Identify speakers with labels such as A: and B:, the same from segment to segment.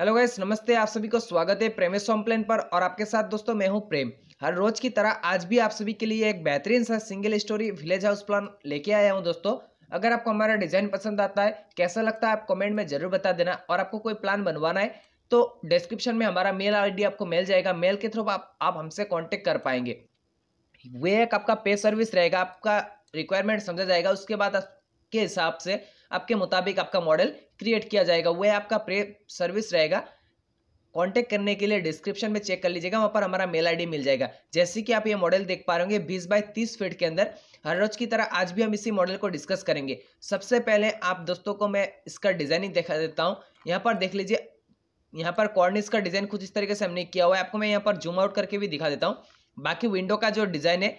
A: hello guys नमस्ते आप सभी को स्वागत है प्रेमेश प्लेन पर और आपके साथ दोस्तों मैं हूं प्रेम हर रोज की तरह आज भी आप सभी के लिए एक बेहतरीन सा single story village house plan लेके आया हूं दोस्तों अगर आपको हमारा डिजाइन पसंद आता है कैसा लगता है आप कमेंट में जरूर बता देना और आपको कोई प्लान बनवाना है तो डिस्क्रिप्शन में हमारा मेल आई आपको मिल जाएगा मेल के थ्रू आप, आप हमसे कॉन्टेक्ट कर पाएंगे वे एक आपका पे सर्विस रहेगा आपका रिक्वायरमेंट समझा जाएगा उसके बाद के हिसाब से आपके मुताबिक आपका मॉडल क्रिएट किया जाएगा वह आपका प्रे सर्विस रहेगा कांटेक्ट करने के लिए डिस्क्रिप्शन में चेक कर लीजिएगा वहाँ पर हमारा मेल आईडी मिल जाएगा जैसे कि आप ये मॉडल देख पा रहे होंगे बीस बाई तीस फीट के अंदर हर रोज की तरह आज भी हम इसी मॉडल को डिस्कस करेंगे सबसे पहले आप दोस्तों को मैं इसका डिजाइनिंग दिखा देता हूँ यहाँ पर देख लीजिए यहाँ पर कॉर्निस का डिजाइन कुछ इस तरीके से हमने किया हुआ है आपको मैं यहाँ पर जूम आउट करके भी दिखा देता हूँ बाकी विंडो का जो डिजाइन है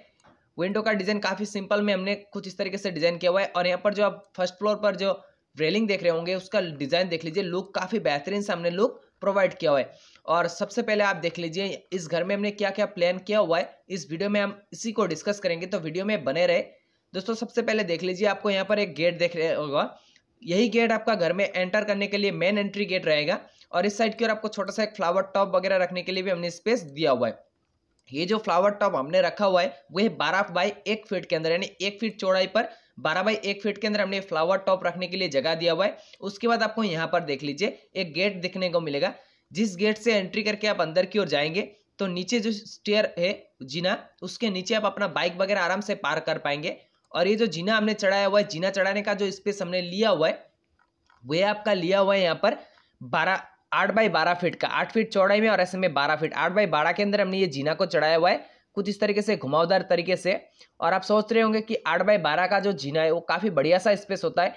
A: विंडो का डिज़ाइन काफ़ी सिंपल में हमने कुछ इस तरीके से डिज़ाइन किया हुआ है और यहाँ पर जो आप फर्स्ट फ्लोर पर जो रेलिंग देख रहे होंगे उसका डिज़ाइन देख लीजिए लुक काफ़ी बेहतरीन से हमने लुक प्रोवाइड किया हुआ है और सबसे पहले आप देख लीजिए इस घर में हमने क्या क्या प्लान किया हुआ है इस वीडियो में हम इसी को डिस्कस करेंगे तो वीडियो में बने रहे दोस्तों सबसे पहले देख लीजिए आपको यहाँ पर एक गेट देख रहे होगा यही गेट आपका घर में एंटर करने के लिए मेन एंट्री गेट रहेगा और इस साइड की ओर आपको छोटा सा एक फ्लावर टॉप वगैरह रखने के लिए भी हमने स्पेस दिया हुआ है ये जो फ्लावर टॉप हमने रखा हुआ है वह बारह बाई एक फीट के अंदर यानी एक फीट चौड़ाई पर बारह बाई एक फीट के अंदर हमने फ्लावर टॉप रखने के लिए जगह दिया हुआ है उसके बाद आपको यहाँ पर देख लीजिए एक गेट दिखने को मिलेगा जिस गेट से एंट्री करके आप अंदर की ओर जाएंगे तो नीचे जो स्टेयर है जीना उसके नीचे आप अपना बाइक वगैरह आराम से पार कर पाएंगे और ये जो जीना हमने चढ़ाया हुआ है जीना चढ़ाने का जो स्पेस हमने लिया हुआ है वह आपका लिया हुआ है यहाँ पर बारह आठ बाई बारह फीट का आठ फीट चौड़ाई में और ऐसे में बारह फीट आठ बाई बारह के अंदर हमने ये जीना को चढ़ाया हुआ है कुछ इस तरीके से घुमावदार तरीके से और आप सोच रहे होंगे कि आठ बाई बारह का जो जीना है वो काफ़ी बढ़िया सा स्पेस होता है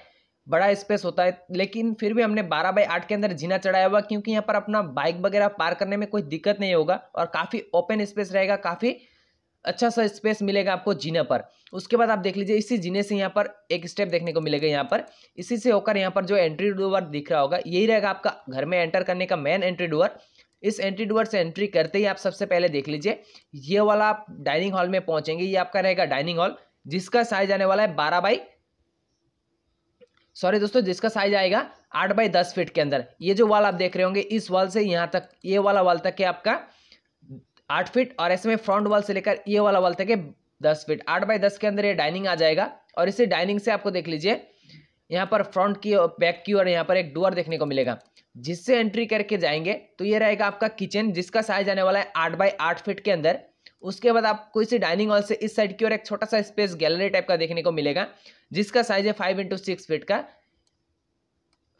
A: बड़ा स्पेस होता है लेकिन फिर भी हमने बारह बाई आठ के अंदर जीना चढ़ाया हुआ क्योंकि यहाँ पर अपना बाइक वगैरह पार करने में कोई दिक्कत नहीं होगा और काफ़ी ओपन स्पेस रहेगा काफ़ी अच्छा सा स्पेस मिलेगा आपको जीने पर उसके बाद आप देख लीजिए इसी जीने से यहाँ पर एक स्टेप देखने को मिलेगा यहाँ पर इसी से होकर यहाँ पर जो एंट्री डोअर दिख रहा होगा यही रहेगा आपका घर में एंटर करने का मेन एंट्री डोअर इस एंट्री डोअर से एंट्री करते ही आप सबसे पहले देख लीजिए ये वाला आप डाइनिंग हॉल में पहुंचेंगे ये आपका रहेगा डाइनिंग हॉल जिसका साइज आने वाला है बारह बाई सॉरी दोस्तों जिसका साइज आएगा आठ बाई दस फीट के अंदर ये जो वाल आप देख रहे होंगे इस वॉल से यहाँ तक ये वाला वॉल तक के आपका आठ फीट और ऐसे में फ्रंट वॉल से लेकर ये वाला वॉल तक दस फीट आठ बाई दस के अंदर ये डाइनिंग आ जाएगा और इसी डाइनिंग से आपको देख लीजिए यहाँ पर फ्रंट की और बैक की और यहाँ पर एक डोर देखने को मिलेगा जिससे एंट्री करके जाएंगे तो ये रहेगा आपका किचन जिसका साइज आने वाला है आठ बाई आठ फिट के अंदर उसके बाद आपको इसी डाइनिंग हॉल से इस साइड की ओर एक छोटा सा स्पेस गैलरी टाइप का देखने को मिलेगा जिसका साइज है फाइव इंटू सिक्स फिट का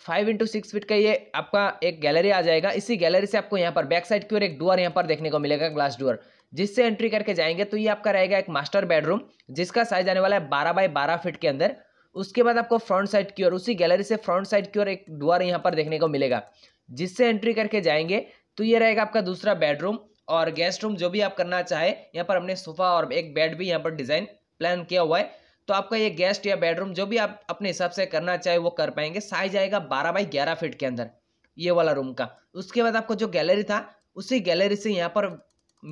A: फाइव इंटू सिक्स फीट का ये आपका एक गैलरी आ जाएगा इसी गैलरी से आपको यहाँ पर बैक साइड की ओर एक डोर यहाँ पर देखने को मिलेगा ग्लास डोर जिससे एंट्री करके जाएंगे तो ये आपका रहेगा एक मास्टर बेडरूम जिसका साइज आने वाला है बारह बाई बारह फिट के अंदर उसके बाद आपको फ्रंट साइड की ओर उसी गैलरी से फ्रंट साइड की ओर एक डुअर यहाँ पर देखने को मिलेगा जिससे एंट्री करके जाएंगे तो ये रहेगा आपका दूसरा बेडरूम और गेस्ट रूम जो भी आप करना चाहे यहाँ पर हमने सोफा और एक बेड भी यहाँ पर डिजाइन प्लान किया हुआ है तो आपका ये गेस्ट या बेडरूम जो भी आप अपने हिसाब से करना चाहे वो कर पाएंगे साइज आएगा बारह बाई ग्यारह फीट के अंदर ये वाला रूम का उसके बाद आपको जो गैलरी था उसी गैलरी से यहाँ पर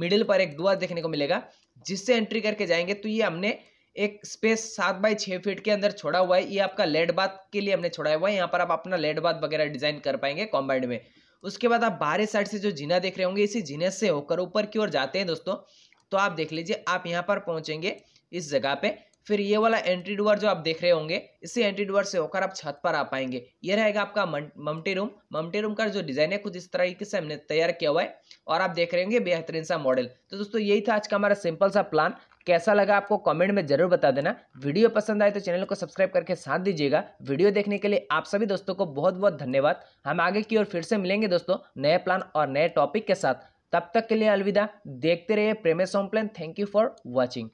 A: मिडिल पर एक द्वार देखने को मिलेगा जिससे एंट्री करके जाएंगे तो ये हमने एक स्पेस सात बाई छः फीट के अंदर छोड़ा हुआ है ये आपका लेड बाथ के लिए हमने छोड़ा हुआ है यहाँ पर आप अपना लेड बाथ वगैरह डिजाइन कर पाएंगे कॉम्बाइंड में उसके बाद आप बाहरी साइड से जो जीना देख रहे होंगे इसी जीने से होकर ऊपर की ओर जाते हैं दोस्तों तो आप देख लीजिए आप यहाँ पर पहुँचेंगे इस जगह पे फिर ये वाला एंट्री डोअर जो आप देख रहे होंगे इसी एंट्री डोअर से होकर आप छत पर आ पाएंगे ये रहेगा आपका ममटी रूम ममटी रूम का जो डिज़ाइन है कुछ इस तरीके से हमने तैयार किया हुआ है और आप देख रहे होंगे बेहतरीन सा मॉडल तो दोस्तों यही था आज का हमारा सिंपल सा प्लान कैसा लगा आपको कमेंट में जरूर बता देना वीडियो पसंद आए तो चैनल को सब्सक्राइब करके साथ दीजिएगा वीडियो देखने के लिए आप सभी दोस्तों को बहुत बहुत धन्यवाद हम आगे की ओर फिर से मिलेंगे दोस्तों नए प्लान और नए टॉपिक के साथ तब तक के लिए अलविदा देखते रहिए प्रेमे सोम plan thank you for watching